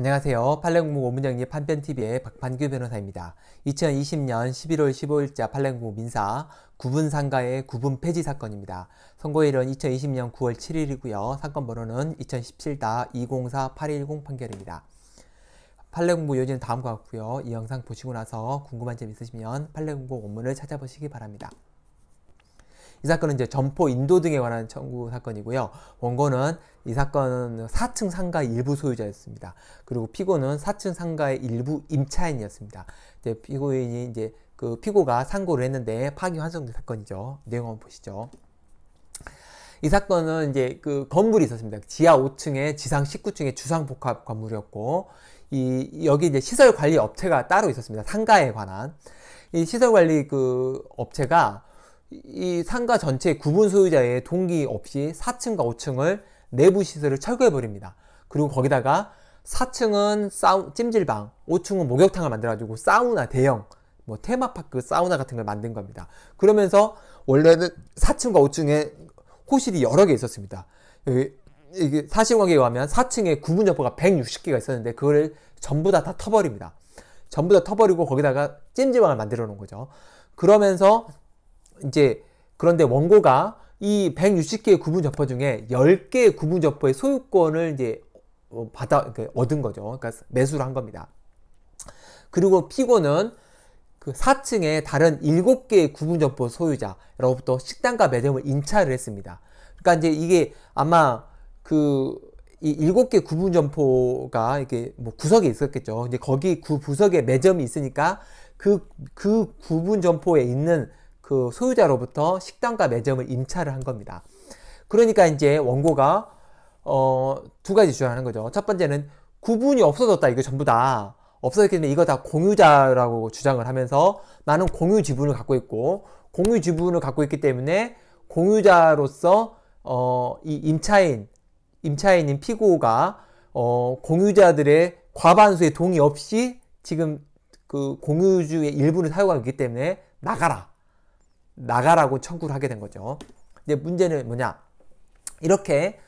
안녕하세요. 팔레공무 오문영리 판변TV의 박판규 변호사입니다. 2020년 11월 15일자 팔레공무 민사 구분 상가의 구분 폐지 사건입니다. 선고일은 2020년 9월 7일이고요. 사건 번호는 2017-204-810 판결입니다. 팔레공부 요지는 다음과 같고요. 이 영상 보시고 나서 궁금한 점 있으시면 팔레공부 원문을 찾아보시기 바랍니다. 이 사건은 이제 점포 인도 등에 관한 청구 사건이고요. 원고는 이 사건은 4층 상가 일부 소유자였습니다. 그리고 피고는 4층 상가의 일부 임차인이었습니다. 이제 피고인이 이제 그 피고가 상고를 했는데 파기 환송된 사건이죠. 내용 한번 보시죠. 이 사건은 이제 그 건물이 있었습니다. 지하 5층에 지상 19층에 주상 복합 건물이었고 이 여기 이제 시설 관리 업체가 따로 있었습니다. 상가에 관한 이 시설 관리 그 업체가 이 상가 전체 구분 소유자의 동기 없이 4층과 5층을 내부 시설을 철거해 버립니다. 그리고 거기다가 4층은 사우, 찜질방, 5층은 목욕탕을 만들어가지고 사우나 대형, 뭐 테마파크 사우나 같은 걸 만든 겁니다. 그러면서 원래는 4층과 5층에 호실이 여러 개 있었습니다. 여기, 이게 사실관계에 의하면 4층에 구분 여포가 160개가 있었는데 그걸 전부 다 다 터버립니다. 전부 다 터버리고 거기다가 찜질방을 만들어 놓은 거죠. 그러면서 이제 그런데 원고가 이 160개의 구분점포 중에 10개의 구분점포의 소유권을 이제 어, 받아 그러니까 얻은 거죠. 그러니까 매수를 한 겁니다. 그리고 피고는 그 4층에 다른 7개의 구분점포 소유자로부터 식당과 매점을 인차를 했습니다. 그러니까 이제 이게 아마 그 이 7개 구분점포가 이렇게 뭐 구석에 있었겠죠. 이제 거기 그 구 부석에 매점이 있으니까 그, 그 구분점포에 있는 그 소유자로부터 식당과 매점을 임차를 한 겁니다. 그러니까 이제 원고가 어, 두 가지 주장하는 거죠. 첫 번째는 구분이 없어졌다. 이거 전부 다 없어졌기 때문에 이거 다 공유자라고 주장을 하면서 나는 공유 지분을 갖고 있고 공유 지분을 갖고 있기 때문에 공유자로서 어, 이 임차인 임차인인 피고가 어, 공유자들의 과반수의 동의 없이 지금 그 공유주의 일부를 사용하기 때문에 나가라. 나가라고 청구를 하게 된 거죠. 근데 문제는 뭐냐? 이렇게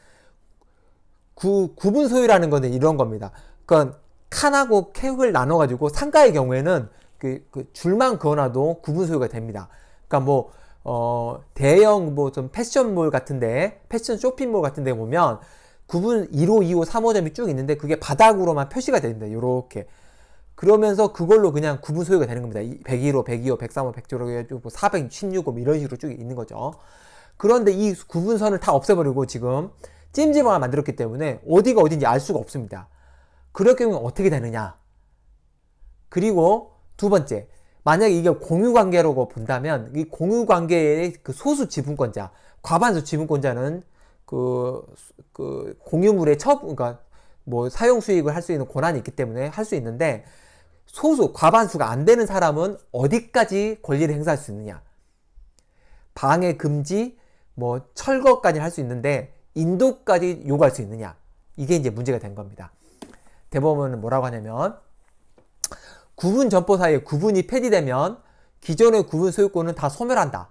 구, 구분 소유라는 거는 이런 겁니다. 그건 칸하고 캡을 나눠가지고 상가의 경우에는 그, 그 줄만 그어놔도 구분 소유가 됩니다. 그러니까 뭐 어, 대형 뭐 좀 패션몰 같은데 패션 쇼핑몰 같은데 보면 구분 1호, 2호, 3호점이 쭉 있는데 그게 바닥으로만 표시가 됩니다. 이렇게 그러면서 그걸로 그냥 구분 소요가 되는 겁니다. 101호, 102호, 103호, 100호, 416호 이런 식으로 쭉 있는 거죠. 그런데 이 구분선을 다 없애버리고 지금 찜질방을 만들었기 때문에 어디가 어딘지 알 수가 없습니다. 그럴 경우 어떻게 되느냐. 그리고 두 번째, 만약에 이게 공유 관계라고 본다면 이 공유 관계의 그 소수 지분권자, 과반수 지분권자는 그, 그 공유물의 처분, 그러니까 뭐 사용 수익을 할 수 있는 권한이 있기 때문에 할 수 있는데 소수, 과반수가 안 되는 사람은 어디까지 권리를 행사할 수 있느냐. 방해 금지, 뭐 철거까지 할 수 있는데 인도까지 요구할 수 있느냐. 이게 이제 문제가 된 겁니다. 대법원은 뭐라고 하냐면 구분 점포 사이에 구분이 폐지되면 기존의 구분 소유권은 다 소멸한다.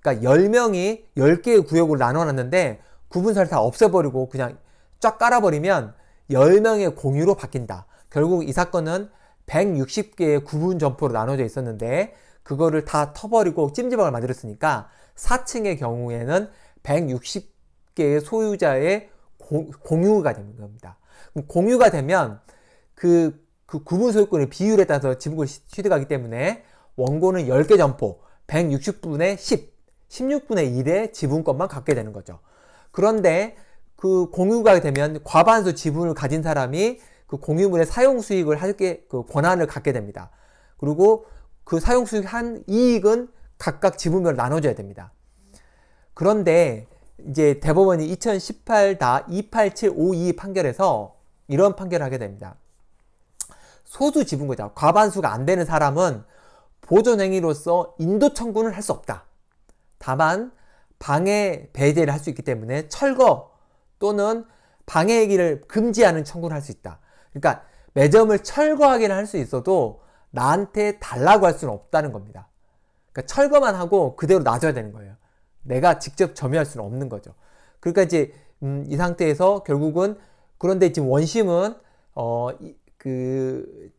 그러니까 10명이 10개의 구역으로 나눠놨는데 구분사를 다 없애버리고 그냥 쫙 깔아버리면 10명의 공유로 바뀐다. 결국 이 사건은 160개의 구분 점포로 나눠져 있었는데 그거를 다 터버리고 찜질방을 만들었으니까 4층의 경우에는 160개의 소유자의 공유가 되는 겁니다. 공유가 되면 그, 그 구분 소유권의 비율에 따라서 지목을 취득하기 때문에 원고는 10개 점포, 160분의 10, 16분의 1의 지분권만 갖게 되는 거죠. 그런데 그 공유가 되면 과반수 지분을 가진 사람이 그 공유물의 사용 수익을 하게 그 권한을 갖게 됩니다. 그리고 그 사용 수익 한 이익은 각각 지분별 로 나눠줘야 됩니다. 그런데 이제 대법원이 2018다 28752 판결에서 이런 판결을 하게 됩니다. 소수 지분권자, 과반수가 안 되는 사람은 보존행위로서 인도 청구는 할 수 없다. 다만 방해 배제를 할 수 있기 때문에 철거 또는 방해행위를 금지하는 청구를 할 수 있다. 그러니까 매점을 철거하기는 할 수 있어도 나한테 달라고 할 수는 없다는 겁니다. 그러니까 철거만 하고 그대로 놔줘야 되는 거예요. 내가 직접 점유할 수는 없는 거죠. 그러니까 이제 음, 이 상태에서 결국은 그런데 지금 원심은 어, 이, 그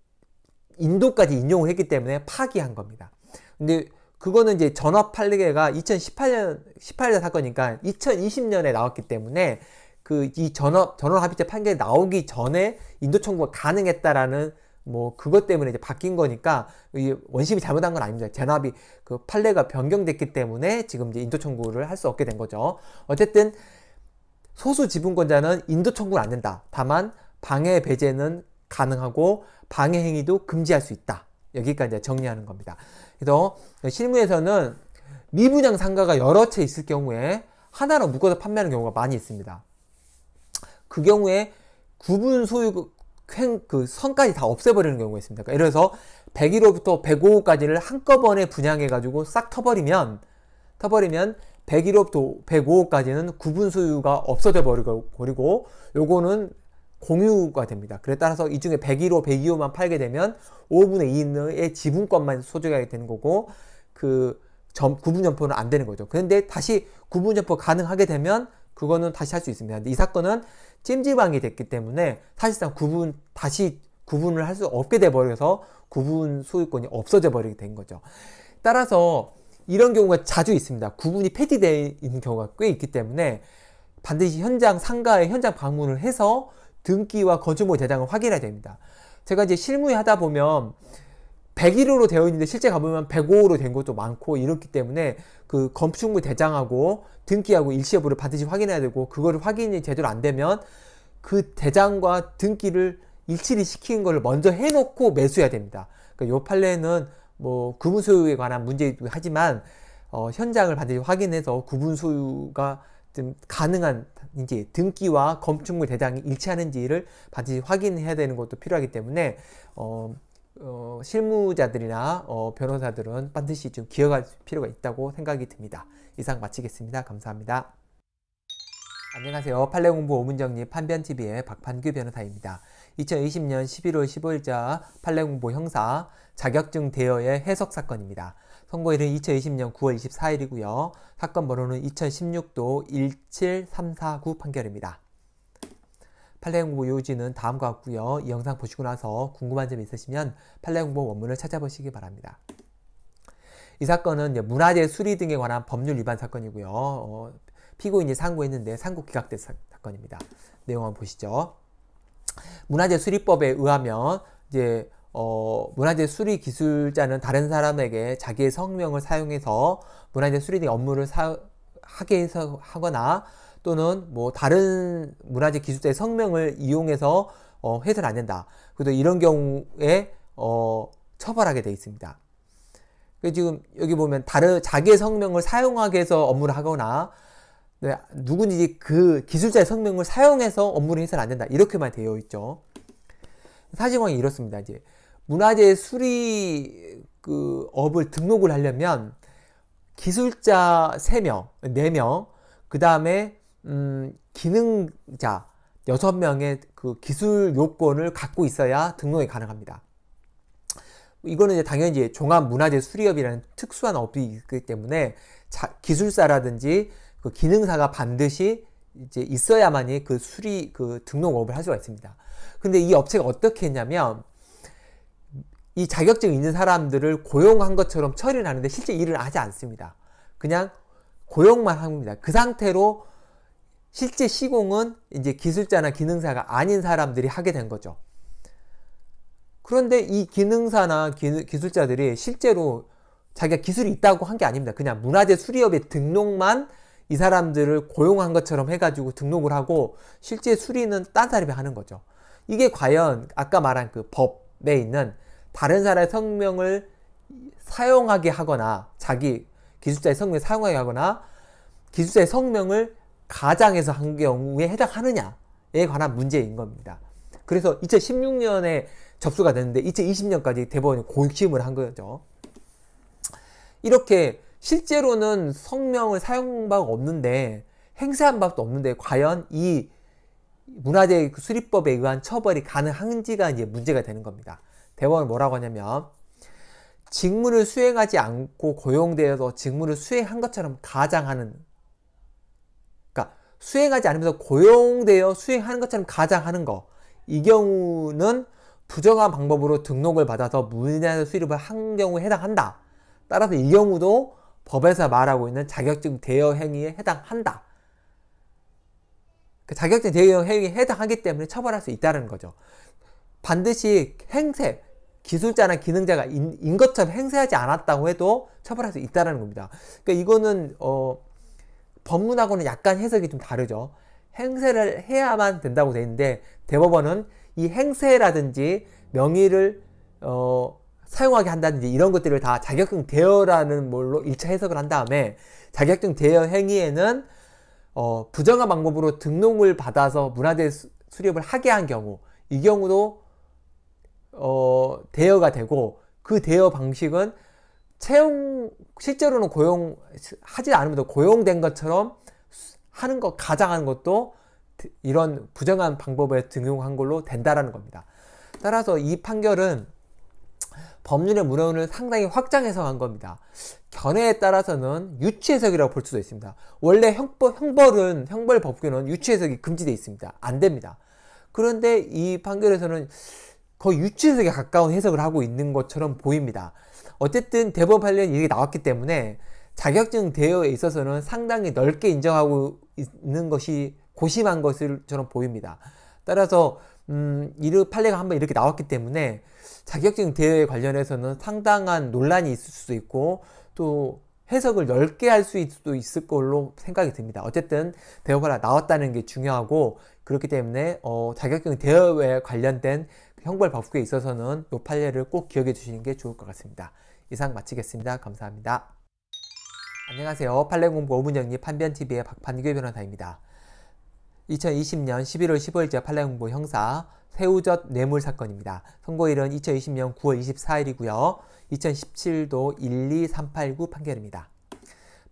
인도까지 인용을 했기 때문에 파기한 겁니다. 근데 그거는 이제 전화팔리례가 2018년 18년 사건이니까 2020년에 나왔기 때문에 그이 전업 전원 합의체 판결이 나오기 전에 인도 청구가 가능했다라는 뭐 그것 때문에 이제 바뀐 거니까 이 원심이 잘못한 건 아닙니다. 제납이 그 판례가 변경됐기 때문에 지금 이제 인도 청구를 할 수 없게 된 거죠. 어쨌든 소수 지분권자는 인도 청구를 안 된다. 다만 방해 배제는 가능하고 방해 행위도 금지할 수 있다. 여기까지 정리하는 겁니다. 그래서 실무에서는 미분양 상가가 여러 채 있을 경우에 하나로 묶어서 판매하는 경우가 많이 있습니다. 그 경우에 구분 소유 횡, 그 선까지 다 없애버리는 경우가 있습니다. 그러니까 래서 101호부터 105호까지를 한꺼번에 분양해가지고 싹 터버리면, 터버리면 101호부터 105호까지는 구분 소유가 없어져 버리고, 버리고 요거는 공유가 됩니다. 그에 따라서 이 중에 101호, 102호만 팔게 되면 5분의 2의 지분권만 소지하게 되는 거고, 그, 점, 구분 점포는 안 되는 거죠. 그런데 다시 구분 점포 가능하게 되면 그거는 다시 할 수 있습니다. 근데 이 사건은 찜질방이 됐기 때문에 사실상 구분 다시 구분을 할 수 없게 돼 버려서 구분 소유권이 없어져 버리게 된 거죠. 따라서 이런 경우가 자주 있습니다. 구분이 폐지되어 있는 경우가 꽤 있기 때문에 반드시 현장 상가에 현장 방문을 해서 등기와 건축물 대장을 확인해야 됩니다. 제가 이제 실무에 하다 보면 101호로 되어 있는데 실제 가보면 105호로 된 것도 많고 이렇기 때문에 그 건축물 대장하고 등기하고 일시 여부를 반드시 확인해야 되고 그거를 확인이 제대로 안 되면 그 대장과 등기를 일치를 시킨는걸 먼저 해놓고 매수해야 됩니다. 그러니까 이 판례는 뭐 구분 소유에 관한 문제이기 도 하지만 어, 현장을 반드시 확인해서 구분 소유가 좀 가능한 이제 등기와 건축물 대장이 일치하는지를 반드시 확인해야 되는 것도 필요하기 때문에 어, 어, 실무자들이나 어, 변호사들은 반드시 좀 기억할 필요가 있다고 생각이 듭니다. 이상 마치겠습니다. 감사합니다. 안녕하세요. 판례공부 오문정리 판변TV의 박판규 변호사입니다. 2020년 11월 15일자 판례공부 형사 자격증 대여의 해석 사건입니다. 선고일은 2020년 9월 24일이고요. 사건 번호는 2016도 17349 판결입니다. 팔레공부 요지는 다음과 같고요. 이 영상 보시고 나서 궁금한 점이 있으시면 팔레공부 원문을 찾아보시기 바랍니다. 이 사건은 문화재 수리 등에 관한 법률 위반 사건이고요. 어, 피고인이 상고했는데 상고 기각된 사, 건입니다 내용 한번 보시죠. 문화재 수리법에 의하면 이제 어, 문화재 수리 기술자는 다른 사람에게 자기의 성명을 사용해서 문화재 수리 등 업무를 사, 하게 해서 하거나 또는 뭐 다른 문화재 기술자의 성명을 이용해서 어, 해서안 된다. 그래서 이런 경우에 어, 처벌하게 돼 있습니다. 그 지금 여기 보면 다른 자기의 성명을 사용하게 해서 업무를 하거나 네, 누구지그 기술자의 성명을 사용해서 업무를 해서는 안 된다. 이렇게만 되어 있죠. 사실상 이렇습니다. 이제 문화재 수리 그 업을 등록을 하려면 기술자 3명, 4명, 그 다음에 음, 기능자 6명의 그 기술 요건을 갖고 있어야 등록이 가능합니다. 이거는 이제 당연히 이제 종합문화재 수리업이라는 특수한 업이 있기 때문에 자, 기술사라든지 그 기능사가 반드시 이제 있어야만이 그 수리 그 등록업을 할 수가 있습니다. 근데 이 업체가 어떻게 했냐면 이 자격증 있는 사람들을 고용한 것처럼 처리를 하는데 실제 일을 하지 않습니다. 그냥 고용만 합니다. 그 상태로 실제 시공은 이제 기술자나 기능사가 아닌 사람들이 하게 된 거죠. 그런데 이 기능사나 기, 술자들이 실제로 자기가 기술이 있다고 한 게 아닙니다. 그냥 문화재 수리업의 등록만 이 사람들을 고용한 것처럼 해가지고 등록을 하고 실제 수리는 딴 사람이 하는 거죠. 이게 과연 아까 말한 그 법에 있는 다른 사람의 성명을 사용하게 하거나 자기 기술자의 성명을 사용하게 하거나 기술자의 성명을 가장에서 한 경우에 해당하느냐에 관한 문제인 겁니다. 그래서 2016년에 접수가 됐는데 2020년까지 대법원이 고심을 한 거죠. 이렇게 실제로는 성명을 사용한 바가 없는데 행사한 바도 없는데 과연 이 문화재 그 수립법에 의한 처벌이 가능한지가 이제 문제가 되는 겁니다. 대법원은 뭐라고 하냐면 직무를 수행하지 않고 고용되어서 직무를 수행한 것처럼 가장하는 수행하지 않으면서 고용되어 수행하는 것처럼 가장하는 거. 이 경우는 부정한 방법으로 등록을 받아서 문 무리한 수입을 한 경우에 해당한다. 따라서 이 경우도 법에서 말하고 있는 자격증 대여 행위에 해당한다. 그 자격증 대여 행위에 해당하기 때문에 처벌할 수 있다는 거죠. 반드시 행세, 기술자나 기능자가 인, 것처럼 행세하지 않았다고 해도 처벌할 수 있다는 겁니다. 그러니까 이거는 어, 법문하고는 약간 해석이 좀 다르죠. 행세를 해야만 된다고 돼 있는데 대법원은 이 행세라든지 명의를 어, 사용하게 한다든지 이런 것들을 다 자격증 대여라는 뭘로 1차 해석을 한 다음에 자격증 대여 행위에는 어, 부정한 방법으로 등록을 받아서 문화재 수립을 하게 한 경우 이 경우도 어, 대여가 되고 그 대여 방식은 채용 실제로는 고용하지 않으면도 고용된 것처럼 하는 것 가장하는 것도 이런 부정한 방법에 등용한 걸로 된다라는 겁니다. 따라서 이 판결은 법률의 문헌을 상당히 확장해서 한 겁니다. 견해에 따라서는 유치해석이라고 볼 수도 있습니다. 원래 형벌, 형벌은 형벌 법규는 유치해석이 금지되어 있습니다. 안 됩니다. 그런데 이 판결에서는 거의 유치해석에 가까운 해석을 하고 있는 것처럼 보입니다. 어쨌든 대법 관련 일이 나왔기 때문에 자격증 대여에 있어서는 상당히 넓게 인정하고 있는 것이 고심한 것처럼 보입니다. 따라서 음, 이르 판례가 한번 이렇게 나왔기 때문에 자격증 대여에 관련해서는 상당한 논란이 있을 수도 있고 또 해석을 넓게 할 수도 있을 걸로 생각이 듭니다. 어쨌든 대여가 나왔다는 게 중요하고 그렇기 때문에 어, 자격증 대여에 관련된 형벌 법규에 있어서는 이 판례를 꼭 기억해 주시는 게 좋을 것 같습니다. 이상 마치겠습니다. 감사합니다. 안녕하세요. 판례공부 오문영리 판변TV의 박판규 변호사입니다. 2020년 11월 15일자 판례공부 형사 세우젓 뇌물 사건입니다. 선고일은 2020년 9월 24일이고요. 2017도 12389 판결입니다.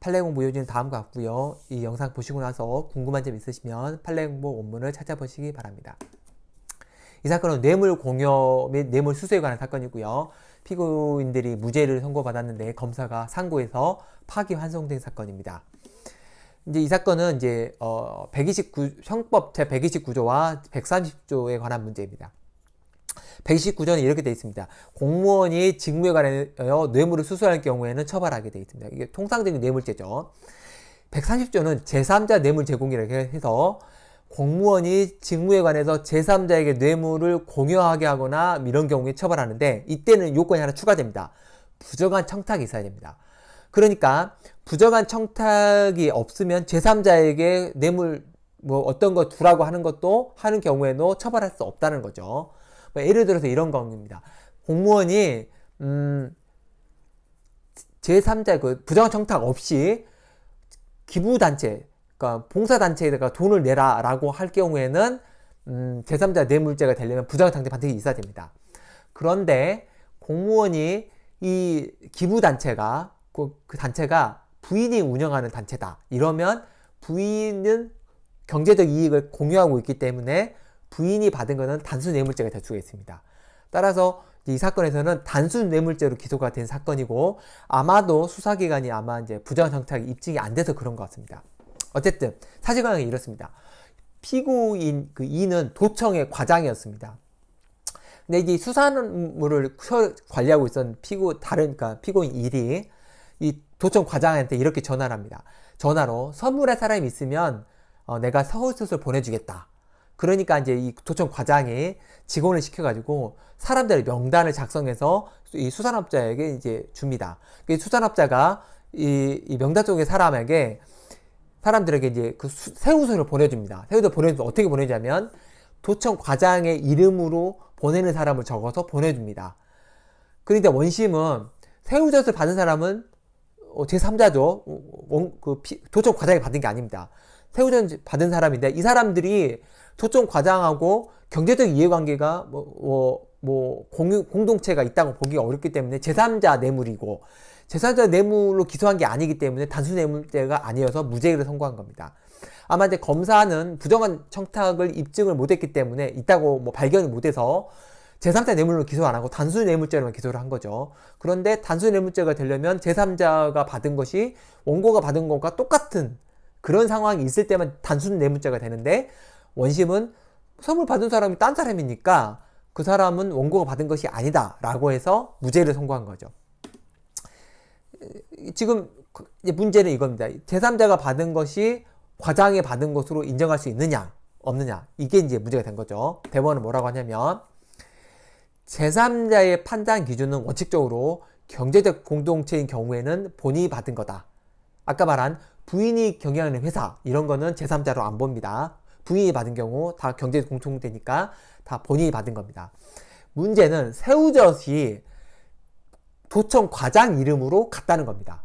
판례공부 요지는 다음과 같고요. 이 영상 보시고 나서 궁금한 점 있으시면 판례공부 원문을 찾아보시기 바랍니다. 이 사건은 뇌물 공여 및 뇌물 수수에 관한 사건이고요. 피고인들이 무죄를 선고받았는데 검사가 상고해서 파기 환송된 사건입니다. 이제 이 사건은 이제 어 129, 형법 제 129조와 130조에 관한 문제입니다. 119조는 이렇게 되어 있습니다. 공무원이 직무에 관하여 뇌물을 수수할 경우에는 처벌하게 되어 있습니다. 이게 통상적인 뇌물죄죠. 130조는 제3자 뇌물 제공이라고 해서 공무원이 직무에 관해서 제3자에게 뇌물을 공여하게 하거나 이런 경우에 처벌하는데 이때는 요건이 하나 추가됩니다. 부정한 청탁이 있어야 됩니다. 그러니까 부정한 청탁이 없으면 제3자에게 뇌물 뭐 어떤 거 두라고 하는 것도 하는 경우에도 처벌할 수 없다는 거죠. 뭐 예를 들어서 이런 경우입니다 공무원이 음 제3자 의그 부정한 청탁 없이 기부단체 그러니까 봉사단체에다가 돈을 내라라고 할 경우에는 음, 제3자 뇌물죄가 되려면 부정상태 반드시 있어야 됩니다. 그런데 공무원이 이 기부단체가 그, 그 단체가 부인이 운영하는 단체다. 이러면 부인은 경제적 이익을 공유하고 있기 때문에 부인이 받은 것은 단순 뇌물죄가 될 수가 있습니다. 따라서 이 사건에서는 단순 뇌물죄로 기소가 된 사건이고 아마도 수사기관이 아마 이제 부정청탁이 입증이 안 돼서 그런 것 같습니다. 어쨌든 사실관계 이렇습니다. 피고인 그 이는 도청의 과장이었습니다. 근데 이 수산물을 관리하고 있던 피고 다른 그 피고인 일이 이 도청 과장한테 이렇게 전화를 합니다. 전화로 선물할 사람이 있으면 어, 내가 서울수술 보내주겠다. 그러니까 이제 이 도청 과장이 직원을 시켜가지고 사람들의 명단을 작성해서 이 수산업자에게 이제 줍니다. 그 수산업자가 이, 이 명단 쪽의 사람에게 사람들에게 이제 그 수, 새우소를 보내줍니다. 새우소 보내주면 어떻게 보내냐면 도청 과장의 이름으로 보내는 사람을 적어서 보내줍니다. 그런데 그러니까 원심은 새우젓을 받은 사람은 어, 제3자죠. 그 도청 과장이 받은 게 아닙니다. 새우젓 받은 사람인데 이 사람들이 도청 과장하고 경제적 이해관계가 뭐, 뭐, 뭐 공유, 공동체가 있다고 보기 어렵기 때문에 제3자 뇌물이고 제산자 뇌물로 기소한 게 아니기 때문에 단순 뇌물죄가 아니어서 무죄를 선고한 겁니다. 아마 이제 검사는 부정한 청탁을 입증을 못했기 때문에 있다고 뭐 발견을 못해서 제3자 뇌물로 기소 안 하고 단순 뇌물죄로만 기소를 한 거죠. 그런데 단순 뇌물죄가 되려면 제3자가 받은 것이 원고가 받은 것과 똑같은 그런 상황이 있을 때만 단순 뇌물죄가 되는데 원심은 선물 받은 사람이 딴 사람이니까 그 사람은 원고가 받은 것이 아니다 라고 해서 무죄를 선고한 거죠. 지금 그 문제는 이겁니다. 제3자가 받은 것이 과장에 받은 것으로 인정할 수 있느냐, 없느냐. 이게 이제 문제가 된 거죠. 대법원은 뭐라고 하냐면, 제3자의 판단 기준은 원칙적으로 경제적 공동체인 경우에는 본인이 받은 거다. 아까 말한 부인이 경영하는 회사, 이런 거는 제3자로 안 봅니다. 부인이 받은 경우 다 경제적 공동체니까 다 본인이 받은 겁니다. 문제는 세우젓이 도청 과장 이름으로 갔다는 겁니다.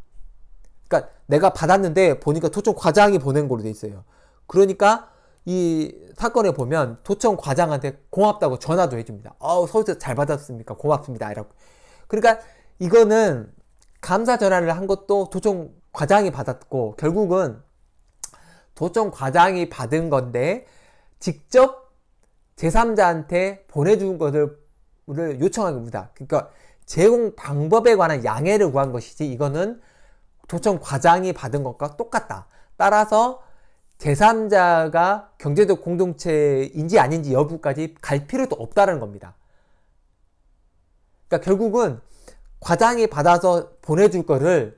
그러니까 내가 받았는데 보니까 도청 과장이 보낸 걸로 돼 있어요. 그러니까 이 사건에 보면 도청 과장한테 고맙다고 전화도 해줍니다. 어우 서울서 잘 받았습니까? 고맙습니다. 이라고. 그러니까 이거는 감사 전화를 한 것도 도청 과장이 받았고 결국은 도청 과장이 받은 건데 직접 제3자한테 보내준 것을 요청한 겁니다. 그러니까 제공 방법에 관한 양해를 구한 것이지 이거는 도청 과장이 받은 것과 똑같다. 따라서 제3자가 경제적 공동체인지 아닌지 여부까지 갈 필요도 없다는 겁니다. 그러니까 결국은 과장이 받아서 보내줄 거를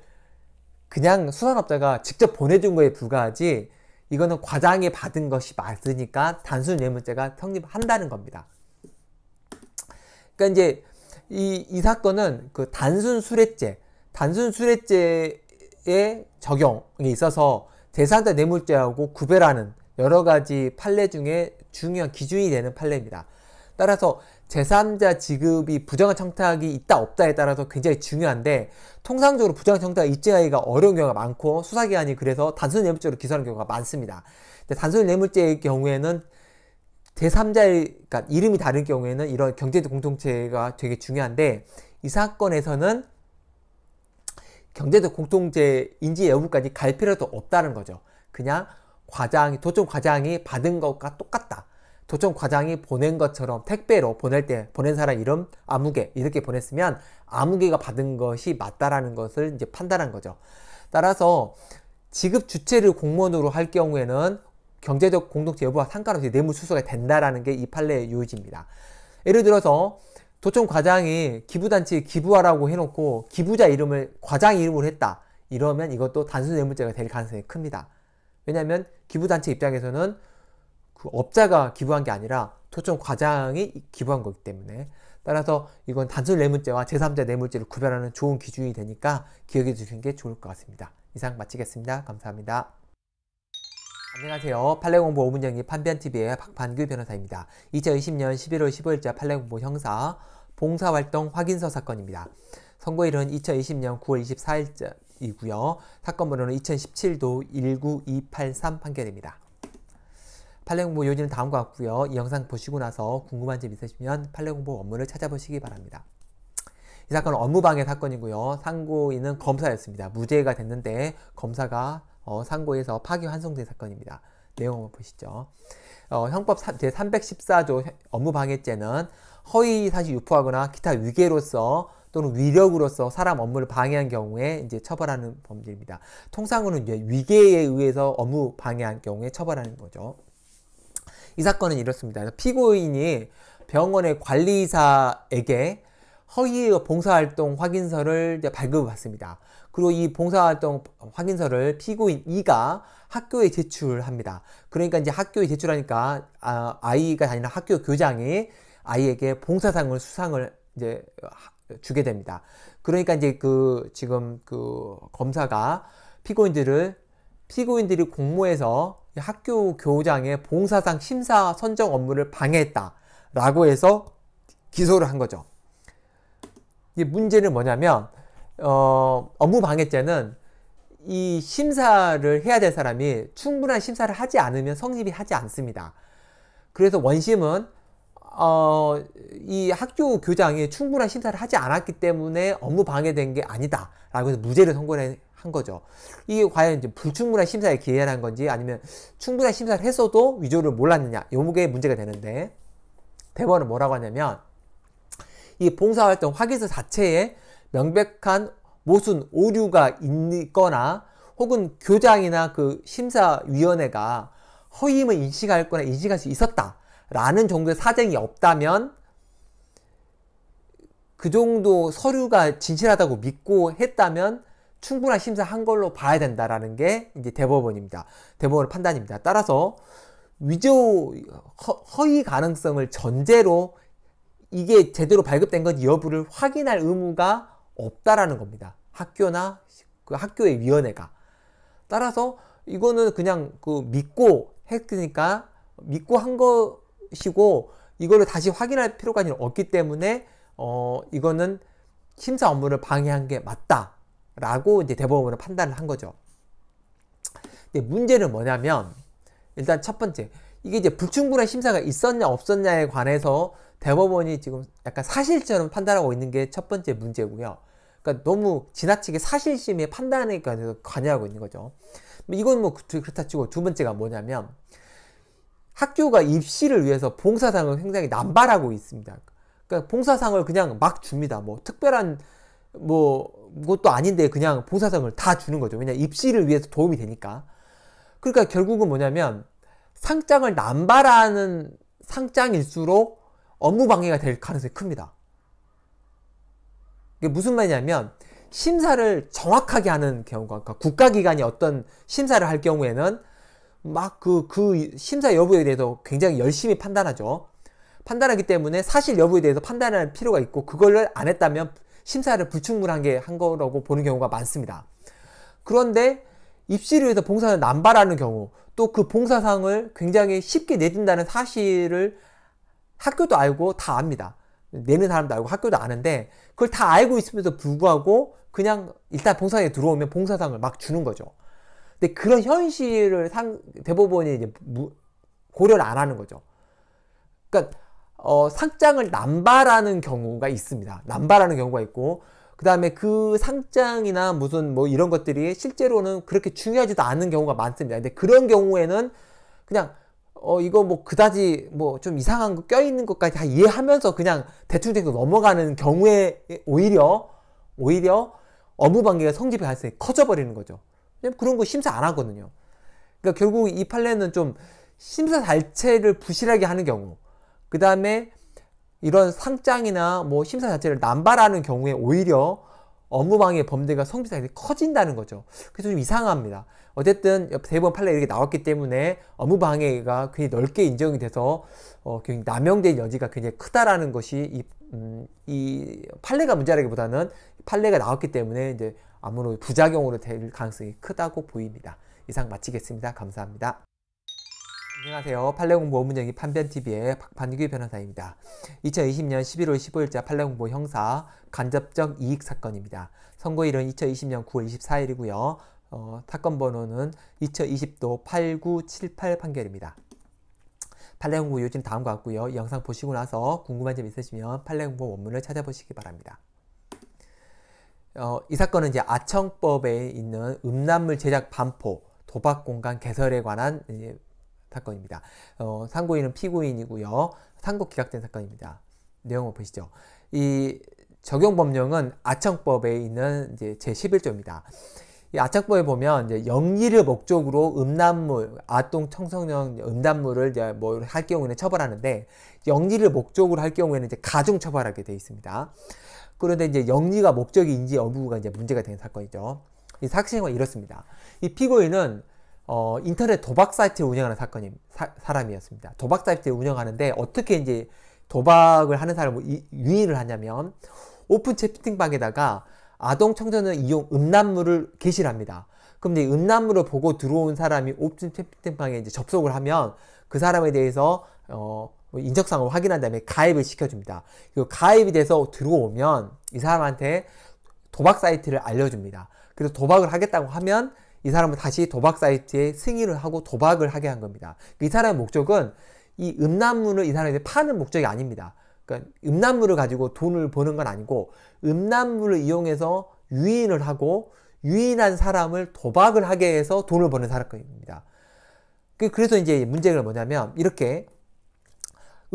그냥 수산업자가 직접 보내준 거에 불과하지 이거는 과장이 받은 것이 맞으니까 단순 예문죄가 성립한다는 겁니다. 그러니까 이제 이, 이 사건은 그 단순 수뢰죄, 단순 수뢰죄의 적용에 있어서 재산자 뇌물죄하고 구별하는 여러 가지 판례 중에 중요한 기준이 되는 판례입니다. 따라서 제3자 지급이 부정한 청탁이 있다 없다에 따라서 굉장히 중요한데 통상적으로 부정한 청탁 입증하기가 어려운 경우가 많고 수사기관이 그래서 단순 뇌물죄로 기소하는 경우가 많습니다. 단순 뇌물죄의 경우에는 제3자의 그러니까 이름이 다른 경우에는 이런 경제적 공통체가 되게 중요한데 이 사건에서는 경제적 공통체 인지 여부까지 갈 필요도 없다는 거죠. 그냥 과장이 도청 과장이 받은 것과 똑같다. 도청 과장이 보낸 것처럼 택배로 보낼 때 보낸 사람 이름 아무개 이렇게 보냈으면 아무개가 받은 것이 맞다라는 것을 이제 판단한 거죠. 따라서 지급 주체를 공무원으로 할 경우에는 경제적 공동체 여부와 상관없이 뇌물수수가 된다라는 게 이 판례의 요지입니다. 예를 들어서 도청 과장이 기부단체에 기부하라고 해놓고 기부자 이름을 과장 이름으로 했다. 이러면 이것도 단순 뇌물죄가 될 가능성이 큽니다. 왜냐하면 기부단체 입장에서는 그 업자가 기부한 게 아니라 도청 과장이 기부한 거기 때문에 따라서 이건 단순 뇌물죄와 제3자 뇌물죄를 구별하는 좋은 기준이 되니까 기억해 주시는 게 좋을 것 같습니다. 이상 마치겠습니다. 감사합니다. 안녕하세요. 판례공부 5분정리 판변TV의 박판규 변호사입니다. 2020년 11월 15일자 판례공부 형사 봉사활동 확인서 사건입니다. 선고일은 2020년 9월 24일이고요. 사건 번호는 2017도 19283 판결입니다. 판례공부 요지는 다음과 같고요. 이 영상 보시고 나서 궁금한 점 있으시면 판례공부 원문을 찾아보시기 바랍니다. 이 사건은 업무방해 사건이고요. 상고인은 검사였습니다. 무죄가 됐는데 검사가 어, 상고에서 파기환송된 사건입니다. 내용을 보시죠. 어, 형법 제314조 업무방해죄는 허위사실 유포하거나 기타 위계로서 또는 위력으로서 사람 업무를 방해한 경우에 이제 처벌하는 범죄입니다. 통상으로는 이제 위계에 의해서 업무 방해한 경우에 처벌하는 거죠. 이 사건은 이렇습니다. 피고인이 병원의 관리사에게 허위 봉사활동 확인서를 발급받습니다. 그리고 이 봉사활동 확인서를 피고인 이가 학교에 제출합니다. 그러니까 이제 학교에 제출하니까 아, 아이가 다니는 학교 교장이 아이에게 봉사상을 수상을 이제 주게 됩니다. 그러니까 이제 그 지금 그 검사가 피고인들을 피고인들이 공모해서 학교 교장의 봉사상 심사 선정 업무를 방해했다라고 해서 기소를 한 거죠. 이 문제는 뭐냐면 어, 업무 방해죄는 이 심사를 해야 될 사람이 충분한 심사를 하지 않으면 성립이 하지 않습니다. 그래서 원심은 어, 이 학교 교장이 충분한 심사를 하지 않았기 때문에 업무 방해된 게 아니다. 라고 해서 무죄를 선고한 거죠. 이게 과연 이제 불충분한 심사에 기해한 건지 아니면 충분한 심사를 했어도 위조를 몰랐느냐. 요게 문제가 되는데, 대법원은 뭐라고 하냐면, 이 봉사활동 확인서 자체에 명백한 모순, 오류가 있거나 혹은 교장이나 그 심사위원회가 허위임을 인식할 거나 인식할 수 있었다. 라는 정도의 사정이 없다면 그 정도 서류가 진실하다고 믿고 했다면 충분한 심사한 걸로 봐야 된다라는 게 이제 대법원입니다. 대법원의 판단입니다. 따라서 위조 허위 가능성을 전제로 이게 제대로 발급된 건지 여부를 확인할 의무가 없다라는 겁니다. 학교나 그 학교의 위원회가. 따라서 이거는 그냥 그 믿고 했으니까 믿고 한 것이고 이거를 다시 확인할 필요가 없기 때문에 어 이거는 심사 업무를 방해한 게 맞다라고 이제 대법원은 판단을 한 거죠. 근데 문제는 뭐냐면 일단 첫 번째 이게 이제 불충분한 심사가 있었냐 없었냐에 관해서 대법원이 지금 약간 사실처럼 판단하고 있는 게 첫 번째 문제고요. 그러니까 너무 지나치게 사실심의 판단에 관여하고 있는 거죠. 뭐 이건 뭐 그, 그렇다 치고 두 번째가 뭐냐면 학교가 입시를 위해서 봉사상을 굉장히 남발하고 있습니다. 그러니까 봉사상을 그냥 막 줍니다. 뭐 특별한 뭐 그것도 아닌데 그냥 봉사상을 다 주는 거죠. 왜냐 입시를 위해서 도움이 되니까. 그러니까 결국은 뭐냐면 상장을 남발하는 상장일수록 업무 방해가 될 가능성이 큽니다. 그게 무슨 말이냐면 심사를 정확하게 하는 경우가 그러니까 국가기관이 어떤 심사를 할 경우에는 막그그 그 심사 여부에 대해서 굉장히 열심히 판단하죠. 판단하기 때문에 사실 여부에 대해서 판단할 필요가 있고 그걸 안 했다면 심사를 불충분한 게 한 거라고 보는 경우가 많습니다. 그런데 입시를 위해서 봉사를 남발하는 경우 또 그 봉사상을 굉장히 쉽게 내준다는 사실을 학교도 알고 다 압니다. 내는 사람도 알고 학교도 아는데 그걸 다 알고 있음에도 불구하고 그냥 일단 봉사에 들어오면 봉사상을 막 주는 거죠. 근데 그런 현실을 상, 대법원이 이제 무, 고려를 안 하는 거죠. 그러니까 어, 상장을 남발하는 경우가 있습니다. 남발하는 경우가 있고 그 다음에 그 상장이나 무슨 뭐 이런 것들이 실제로는 그렇게 중요하지도 않은 경우가 많습니다. 근데 그런 경우에는 그냥 어, 이거 뭐 그다지 뭐 좀 이상한 거 껴있는 것까지 다 이해하면서 그냥 대충대충 넘어가는 경우에 오히려, 오히려 업무방해가 성립이 가능성 커져버리는 거죠. 왜냐면 그런 거 심사 안 하거든요. 그러니까 결국 이 판례는 좀 심사 자체를 부실하게 하는 경우, 그 다음에 이런 상장이나 뭐 심사 자체를 남발하는 경우에 오히려 업무방해 범죄가 성립이 커진다는 거죠. 그래서 좀 이상합니다. 어쨌든 대법원 판례 이렇게 나왔기 때문에 업무방해가 굉장히 넓게 인정이 돼서 어, 굉장히 남용된 여지가 굉장히 크다라는 것이 이, 음, 이 판례가 문제라기보다는 판례가 나왔기 때문에 이제 아무런 부작용으로 될 가능성이 크다고 보입니다. 이상 마치겠습니다. 감사합니다. 안녕하세요. 판례공부 문제기 판변TV의 박판규 변호사입니다. 2020년 11월 15일자 판례공부 형사 간접적 이익 사건입니다. 선고일은 2020년 9월 24일이고요. 어, 사건 번호는 2020도 8978 판결입니다. 팔레홍고요즘 다음과 같고요. 영상 보시고 나서 궁금한 점 있으시면 팔레홍고 원문을 찾아보시기 바랍니다. 어, 이 사건은 이제 아청법에 있는 음란물 제작 반포 도박 공간 개설에 관한 사건입니다. 어, 상고인은 피고인이고요. 상고 기각된 사건입니다. 내용을 보시죠. 이 적용 법령은 아청법에 있는 이제 제11조입니다. 이 아착보에 보면 이제 영리를 목적으로 음란물, 아동 청소년 음란물을 이제 뭐 할 경우에는 처벌하는데 영리를 목적으로 할 경우에는 이제 가중 처벌하게 돼 있습니다. 그런데 이제 영리가 목적인지 여부가 이제 문제가 되는 사건이죠. 이 사건은 이렇습니다. 이 피고인은 어, 인터넷 도박 사이트 운영하는 사건임 사, 사람이었습니다. 도박 사이트를 운영하는데 어떻게 이제 도박을 하는 사람을 이, 유인을 하냐면 오픈 채팅방에다가 아동 청소년 이용 음란물을 게시합니다. 를 그럼 이제 음란물을 보고 들어온 사람이 옵션 채팅방에 이제 접속을 하면 그 사람에 대해서 어, 뭐 인적상을 확인한 다음에 가입을 시켜줍니다. 그 가입이 돼서 들어오면 이 사람한테 도박 사이트를 알려줍니다. 그래서 도박을 하겠다고 하면 이 사람은 다시 도박 사이트에 승인을 하고 도박을 하게 한 겁니다. 이 사람의 목적은 이 음란물을 이 사람에게 파는 목적이 아닙니다. 그러니까 음란물을 가지고 돈을 버는 건 아니고 음란물을 이용해서 유인을 하고 유인한 사람을 도박을 하게 해서 돈을 버는 사건입니다. 그, 그래서 이제 문제가 뭐냐면 이렇게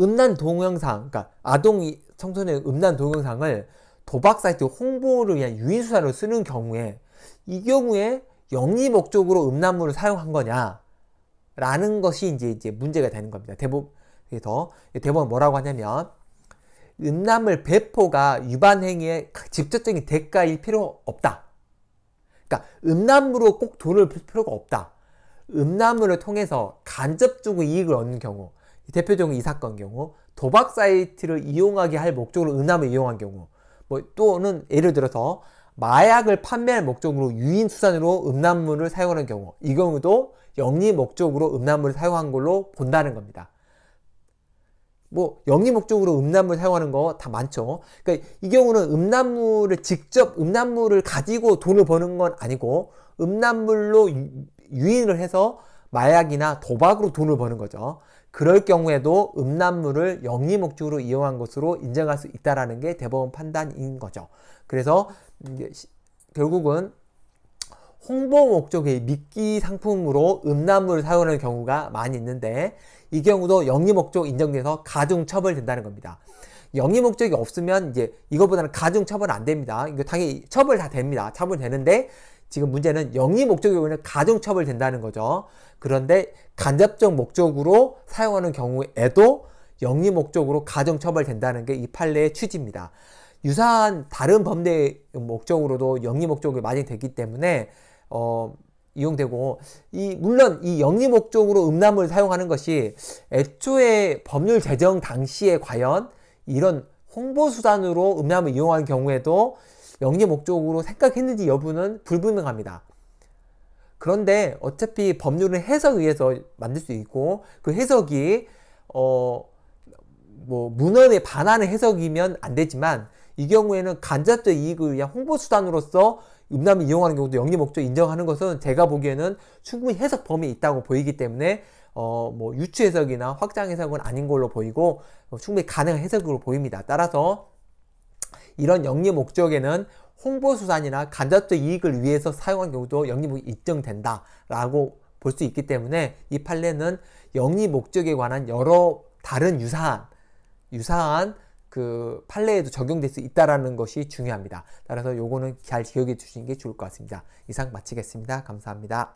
음란 동영상, 그러니까 아동 청소년 음란 동영상을 도박 사이트 홍보를 위한 유인 수단으 쓰는 경우에 이 경우에 영리 목적으로 음란물을 사용한 거냐라는 것이 이제 이제 문제가 되는 겁니다. 대법 그래서 대법 뭐라고 하냐면 음란물 배포가 위반 행위의 직접적인 대가일 필요 없다. 그러니까 음란물로 꼭 돈을 벌 필요가 없다. 음란물을 통해서 간접적으로 이익을 얻는 경우, 대표적인 이 사건 경우, 도박 사이트를 이용하게 할 목적으로 음란을 이용한 경우, 뭐 또는 예를 들어서 마약을 판매할 목적으로 유인 수단으로 음란물을 사용하는 경우, 이 경우도 영리 목적으로 음란물을 사용한 걸로 본다는 겁니다. 뭐 영리 목적으로 음란물 사용하는 거 다 많죠. 그러니까 이 경우는 음란물을 직접 음란물을 가지고 돈을 버는 건 아니고 음란물로 유인을 해서 마약이나 도박으로 돈을 버는 거죠. 그럴 경우에도 음란물을 영리 목적으로 이용한 것으로 인정할 수 있다라는 게 대법원 판단인 거죠. 그래서 이제 결국은 홍보 목적의 미끼 상품으로 음란물을 사용하는 경우가 많이 있는데 이 경우도 영리 목적 인정돼서 가중 처벌된다는 겁니다. 영리 목적이 없으면 이제 이거보다는 가중 처벌 안 됩니다. 이거 당연히 처벌 다 됩니다. 처벌 되는데 지금 문제는 영리 목적 의 경우에는 가중 처벌 된다는 거죠. 그런데 간접적 목적으로 사용하는 경우에도 영리 목적으로 가중 처벌 된다는 게 이 판례의 취지입니다. 유사한 다른 범죄 목적으로도 영리 목적이 많이 되기 때문에 어, 이용되고 이 물론 이 영리 목적으로 음란물 사용하는 것이 애초에 법률 제정 당시에 과연 이런 홍보 수단으로 음란물 이용한 경우에도 영리 목적으로 생각했는지 여부는 불분명합니다. 그런데 어차피 법률은 해석에 의해서 만들 수 있고 그 해석이 어 뭐 문헌에 반하는 해석이면 안 되지만 이 경우에는 간접적 이익을 위한 홍보 수단으로서 음담을 이용하는 경우도 영리 목적 인정하는 것은 제가 보기에는 충분히 해석 범위 있다고 보이기 때문에 어, 뭐 유추 해석이나 확장 해석은 아닌 걸로 보이고 어, 충분히 가능한 해석으로 보입니다. 따라서 이런 영리 목적에는 홍보 수단이나 간접적 이익을 위해서 사용한 경우도 영리 목적이 입증된다라고 볼 수 있기 때문에 이 판례는 영리 목적에 관한 여러 다른 유사한 유사한 그 판례에도 적용될 수 있다라는 것이 중요합니다. 따라서 요거는 잘 기억해 주시는 게 좋을 것 같습니다. 이상 마치겠습니다. 감사합니다.